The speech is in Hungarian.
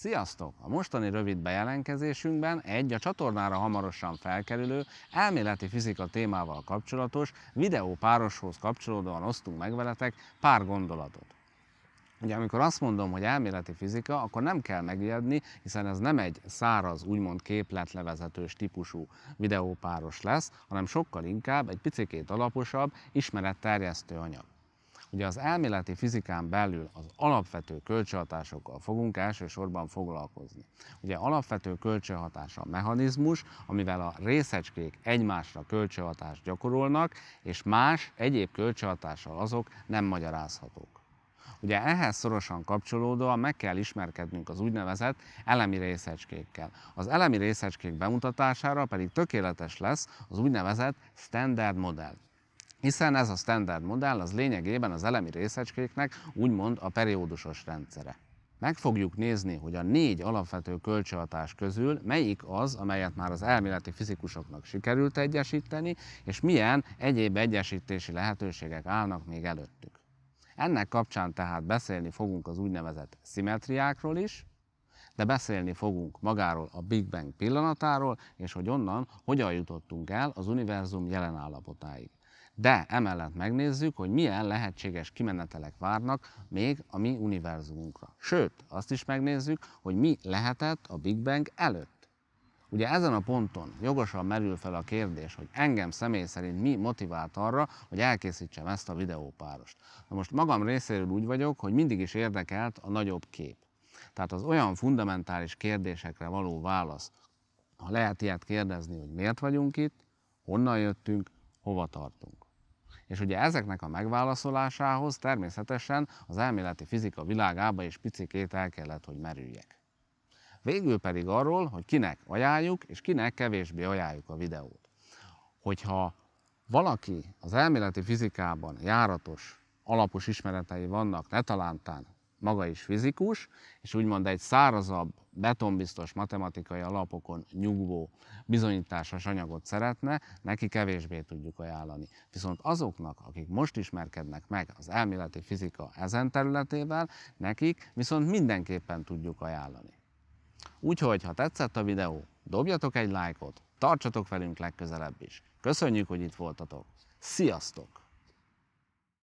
Sziasztok! A mostani rövid bejelentkezésünkben egy a csatornára hamarosan felkerülő, elméleti fizika témával kapcsolatos videópároshoz kapcsolódóan osztunk meg veletek pár gondolatot. Ugye amikor azt mondom, hogy elméleti fizika, akkor nem kell megijedni, hiszen ez nem egy száraz, úgymond képletlevezetős típusú videópáros lesz, hanem sokkal inkább egy picikét alaposabb, ismeretterjesztő anyag. Ugye az elméleti fizikán belül az alapvető kölcsönhatásokkal fogunk elsősorban foglalkozni. Ugye alapvető kölcsönhatás a mechanizmus, amivel a részecskék egymásra kölcsönhatást gyakorolnak, és más egyéb kölcsönhatással azok nem magyarázhatók. Ugye ehhez szorosan kapcsolódóan meg kell ismerkednünk az úgynevezett elemi részecskékkel. Az elemi részecskék bemutatására pedig tökéletes lesz az úgynevezett standard modell hiszen ez a standard modell az lényegében az elemi részecskéknek úgymond a periódusos rendszere. Meg fogjuk nézni, hogy a négy alapvető kölcsönhatás közül melyik az, amelyet már az elméleti fizikusoknak sikerült egyesíteni, és milyen egyéb egyesítési lehetőségek állnak még előttük. Ennek kapcsán tehát beszélni fogunk az úgynevezett szimetriákról is, de beszélni fogunk magáról a Big Bang pillanatáról, és hogy onnan hogyan jutottunk el az univerzum jelen állapotáig. De emellett megnézzük, hogy milyen lehetséges kimenetelek várnak még a mi univerzumunkra. Sőt, azt is megnézzük, hogy mi lehetett a Big Bang előtt. Ugye ezen a ponton jogosan merül fel a kérdés, hogy engem személy szerint mi motivált arra, hogy elkészítsem ezt a videópárost. Na most magam részéről úgy vagyok, hogy mindig is érdekelt a nagyobb kép. Tehát az olyan fundamentális kérdésekre való válasz, ha lehet ilyet kérdezni, hogy miért vagyunk itt, honnan jöttünk, hova tartunk. És ugye ezeknek a megválaszolásához természetesen az elméleti fizika világába is picikét el kellett, hogy merüljek. Végül pedig arról, hogy kinek ajánljuk, és kinek kevésbé ajánljuk a videót. Hogyha valaki az elméleti fizikában járatos, alapos ismeretei vannak, ne talántán maga is fizikus, és úgymond egy szárazabb betonbiztos matematikai alapokon nyugvó bizonyításos anyagot szeretne, neki kevésbé tudjuk ajánlani. Viszont azoknak, akik most ismerkednek meg az elméleti fizika ezen területével, nekik viszont mindenképpen tudjuk ajánlani. Úgyhogy, ha tetszett a videó, dobjatok egy lájkot, tartsatok velünk legközelebb is. Köszönjük, hogy itt voltatok. Sziasztok!